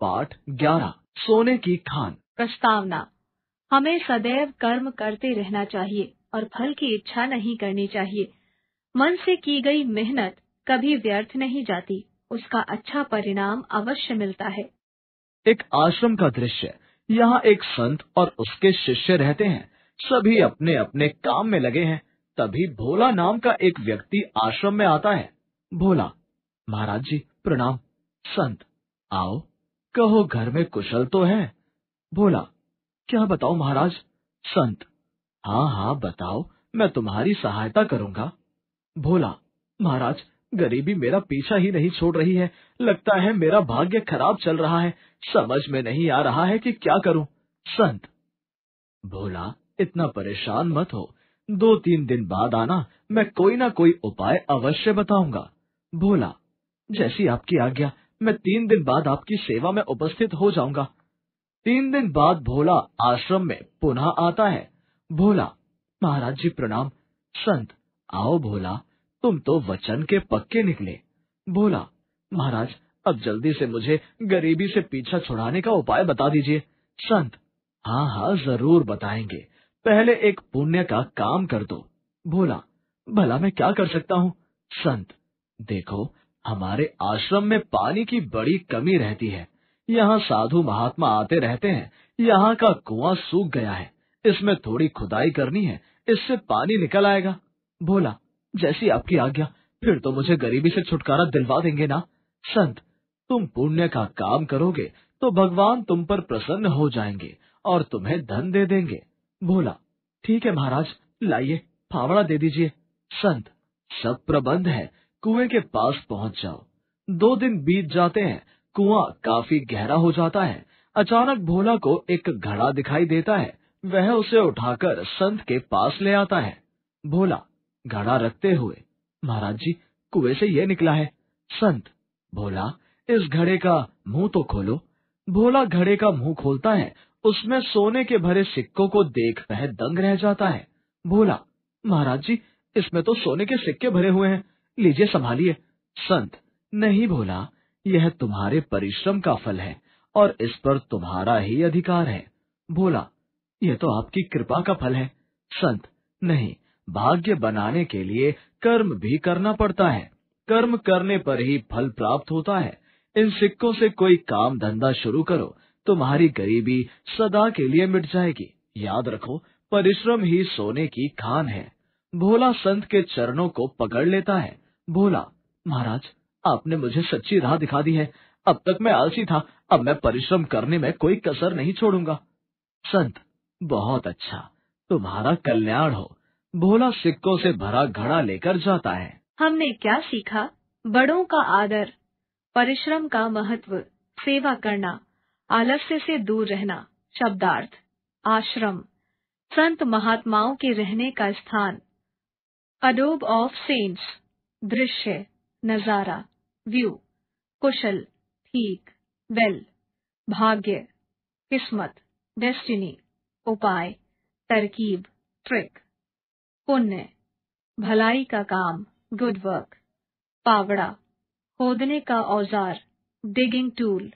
पाठ 11 सोने की खान प्रस्तावना हमें सदैव कर्म करते रहना चाहिए और फल की इच्छा नहीं करनी चाहिए मन से की गई मेहनत कभी व्यर्थ नहीं जाती उसका अच्छा परिणाम अवश्य मिलता है एक आश्रम का दृश्य यहाँ एक संत और उसके शिष्य रहते हैं सभी अपने अपने काम में लगे हैं तभी भोला नाम का एक व्यक्ति आश्रम में आता है भोला महाराज जी प्रणाम संत आओ कहो घर में कुशल तो है बोला क्या बताओ महाराज संत हाँ हाँ बताओ मैं तुम्हारी सहायता करूंगा भोला महाराज गरीबी मेरा पीछा ही नहीं छोड़ रही है लगता है मेरा भाग्य खराब चल रहा है समझ में नहीं आ रहा है कि क्या करूं संत भोला इतना परेशान मत हो दो तीन दिन बाद आना मैं कोई ना कोई उपाय अवश्य बताऊंगा भोला जैसी आपकी आज्ञा मैं तीन दिन बाद आपकी सेवा में उपस्थित हो जाऊंगा तीन दिन बाद भोला आश्रम में पुनः आता है भोला महाराज जी प्रणाम संत आओ भोला तुम तो वचन के पक्के निकले भोला महाराज अब जल्दी से मुझे गरीबी से पीछा छुड़ाने का उपाय बता दीजिए संत हाँ हाँ जरूर बताएंगे पहले एक पुण्य का काम कर दो भोला भला मैं क्या कर सकता हूँ संत देखो हमारे आश्रम में पानी की बड़ी कमी रहती है यहाँ साधु महात्मा आते रहते हैं यहाँ का कुआं सूख गया है इसमें थोड़ी खुदाई करनी है इससे पानी निकल आएगा बोला जैसी आपकी आज्ञा फिर तो मुझे गरीबी से छुटकारा दिलवा देंगे ना संत तुम पुण्य का काम करोगे तो भगवान तुम पर प्रसन्न हो जाएंगे और तुम्हें धन दे देंगे बोला ठीक है महाराज लाइए फावड़ा दे दीजिए संत सब प्रबंध है कुएं के पास पहुंच जाओ दो दिन बीत जाते हैं कुआं काफी गहरा हो जाता है अचानक भोला को एक घड़ा दिखाई देता है वह उसे उठाकर संत के पास ले आता है भोला घड़ा रखते हुए महाराज जी कुएं से ये निकला है संत भोला इस घड़े का मुंह तो खोलो भोला घड़े का मुंह खोलता है उसमें सोने के भरे सिक्कों को देख वह दंग रह जाता है भोला महाराज जी इसमें तो सोने के सिक्के भरे हुए हैं लीजिए संभालिए संत नहीं भोला यह तुम्हारे परिश्रम का फल है और इस पर तुम्हारा ही अधिकार है भोला यह तो आपकी कृपा का फल है संत नहीं भाग्य बनाने के लिए कर्म भी करना पड़ता है कर्म करने पर ही फल प्राप्त होता है इन सिक्कों से कोई काम धंधा शुरू करो तुम्हारी गरीबी सदा के लिए मिट जाएगी याद रखो परिश्रम ही सोने की खान है भोला संत के चरणों को पकड़ लेता है बोला महाराज आपने मुझे सच्ची राह दिखा दी है अब तक मैं आलसी था अब मैं परिश्रम करने में कोई कसर नहीं छोड़ूंगा संत बहुत अच्छा तुम्हारा कल्याण हो भोला सिक्कों से भरा घड़ा लेकर जाता है हमने क्या सीखा बड़ों का आदर परिश्रम का महत्व सेवा करना आलस्य से दूर रहना शब्दार्थ आश्रम संत महात्माओं के रहने का स्थान अडोब ऑफ सेंट्स दृश्य नजारा व्यू कुशल ठीक वेल भाग्य किस्मत डेस्टिनी उपाय तरकीब ट्रिक पुण्य भलाई का काम गुड वर्क पावड़ा खोदने का औजार डिगिंग टूल